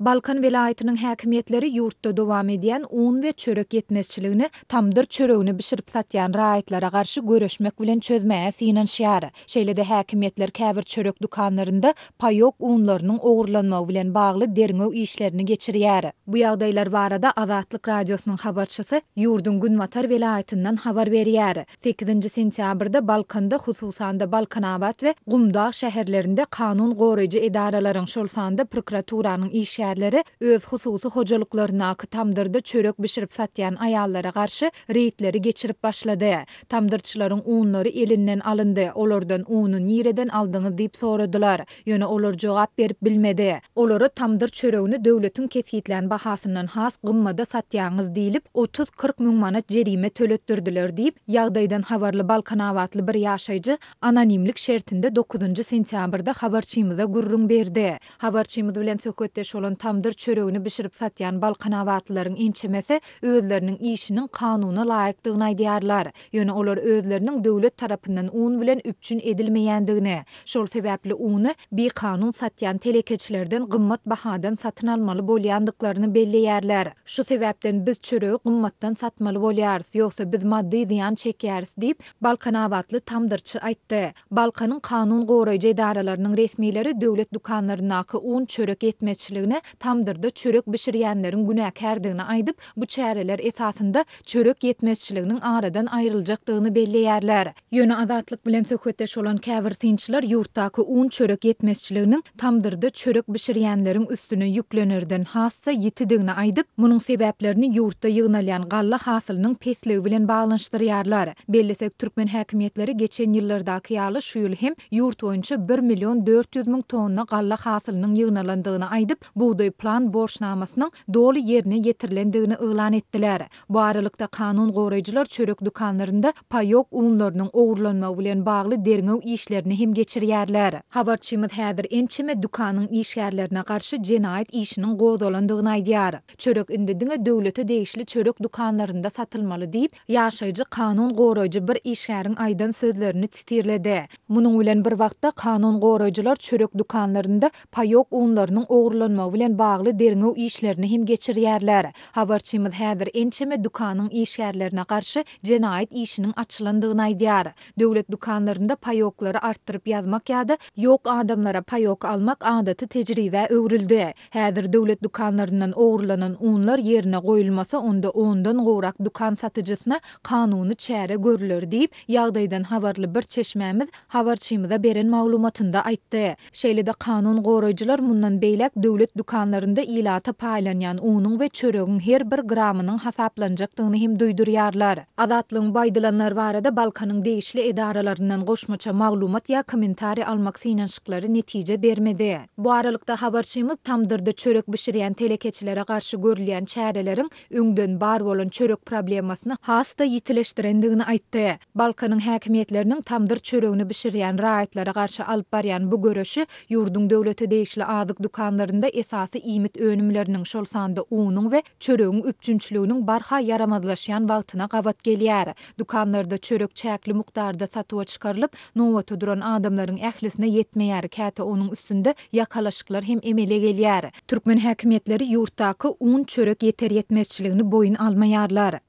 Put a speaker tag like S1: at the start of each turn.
S1: Balkan velayetinin häkimetleri yurtda dowam edýän un we çörek ýetmezçiligini tamdyr çörögini bişirip satýan raýatlara garşy göreşmek bilen çözmäge synan şiary. Şeýlede häkimetler käbir çörek dukanlarynda payok unlarynyň ogurlanmagy bilen bagly derňe işlerini geçirýär. Bu ýagdaýlar barada Azatlyk radiosynyň habarçysy Yurdun günvatar velayetinden habar berýär. 8-nji sentýabrda Balkanda hususan da Balkanabat we Gumdag şäherlerinde kanun goraýjy edaralaryň şol sanda prokuraturanyň işi işgärleri öz hususy akı tamdırda çörök bişirip satýan aýallara garşy reýtleri geçirip başlady. Tamdırçıların uğunları elinden alındı olurdan uunu nireden aldyňy deyip soradylar. Ýöne olur jogap berip bilmedi. Olary tamdır çörewini döwletiň kesgitlen bahasyndan has gymmada satýanyz diýilip 30-40 müň manat jerime töletdirdiler diýip ýagdaýdan habarly Balkan awatly bir ýaşaýjy anonimlik şertinde 9-njy sentýabrda habarçymyza gurrun berdi. Habarçymyz bilen söhbetde şolan Tamdır tamdyr bişirip satýan balkana watlaryň inçemesi özleriniň işiniň kanuna laýykdygyny aýdýarlar. Ýöne olar özleriniň döwlet tarapyndan un bilen üpçün edilmeýändigini, şol sebäpli uny bir kanun satýan telekeçilerden gymmat bahadan satyn almaly bolýandyklaryny belleýärler. Şu sebäpden biz çöregi gymmatdan satmaly bolýarys, ýogsa biz maddi diýan çekýäris diýip balkanavatlı watly tamdyrçy aýtdy. Balkanyň kanun goýrajy daralarynyň resmileri döwlet dukanlaryna un çörek etmeçiligini tamdyrda çörek bişirýänleriň günäkärdigini aýdyp, bu çäreler esasında çörek ýetmezçiliginiň aradan belli belleýärler. Ýöne azatlyk bilen söhbetde şolan käwir tinçler ýurtdaky un çörek ýetmezçiliginiň tamdırda çörek bişirýänleriň üstüne ýüklenerden hassa ýetidigini aýdyp, munyň sebäplerini ýurtda ýygnalýan galla hasylynyň pesligi bilen baglanşdyrýarlar. Bellesek türkmen hakimiyetleri geçen ýyllardaky ýaly şu hem ýurt boýunça 1 milyon 400 000 tonna galla hasylynyň ýygnalandygyny aýdyp, bu buğday plan borçnamasının dolu yerine yetirlendiğini ığlan ettiler. Bu aralıkta kanun koruyucular çörek dükkanlarında payok unlarının uğurlanma ulan bağlı derin işlerini hem geçir yerler. Havarçimiz hedir en çime dükkanın iş yerlerine karşı cenayet işinin kodolandığını aydiyar. Çörek indidini devleti değişli çörek dükkanlarında satılmalı deyip yaşayıcı kanun koruyucu bir iş aydın sözlerini titirledi. Bunun bir vaqtta kanun koruyucular çörek dükkanlarında payok unlarının uğurlanma bilen bağlı derňe işlerini hem geçirýärler. Habarçymyz häzir ençeme dukanyň işgärlerine garşy jenayet işiniň açylandygyny aýdýar. Döwlet dukanlarynda payoklary artdyryp yazmak da ýok adamlara payok almak adaty tejribe öwrüldi. Häzir döwlet dukanlarynyň ogrulanan onlar ýerine goýulmasa onda ondan gowrak dukan satyjysyna kanuny çäre görülür diýip ýagdaýdan habarly bir çeşmämiz habarçymyza beren maglumatynda aýtdy. Şeýle-de kanun goraýjylar mundan beýlek döwlet dukan dükanlarında ilata paylanyan unun ve çörögün her bir gramının hasaplanacaktığını hem duyduryarlar. Adatlığın baydılanlar var da Balkanın değişli edaralarından koşmaça maglumat ya komentari almak sinanşıkları netice bermedi Bu aralıkta haberçimiz tamdırda çörök büşiriyen telekeçilere karşı görülyen çerelerin bar barvolun çörök problemasını hasta yitileştirendiğini aytti. Balkanın hakimiyetlerinin tamdır çörökünü büşiriyen raayetlere karşı alparyan bu görü görü görü değişli görü dukanlarında görü sahasy iýmit önümlerini şol sanda uunyň we çöregiň barha yaramazlaşýan wagtyna gabat gelýär. Dukanlarda çörek çäkli mukdarda satyw çykarylyp, nowa töduren adamlaryň ählisine ýetmeýär. Käte onuň üstünde ýakalaşyklar hem emele gelýär. Türkmen häkimetleri ýurtdaky un çörek ýeter ýetmezçiligini boyun almaýarlar.